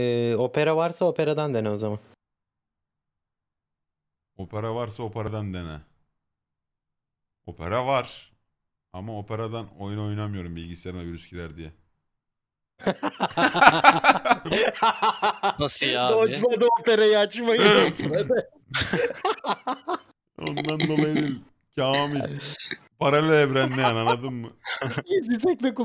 Ee, opera varsa operadan dene o zaman. Opera varsa operadan dene. Opera var. Ama operadan oyun oynamıyorum bilgisayarına virüs girer diye. Nasıl ya abi? Dodge'ladı operayı açmayı. Ondan dolayı değil. Kamil. Paralel evrenli yani anladın mı? Gizli sekme kullan.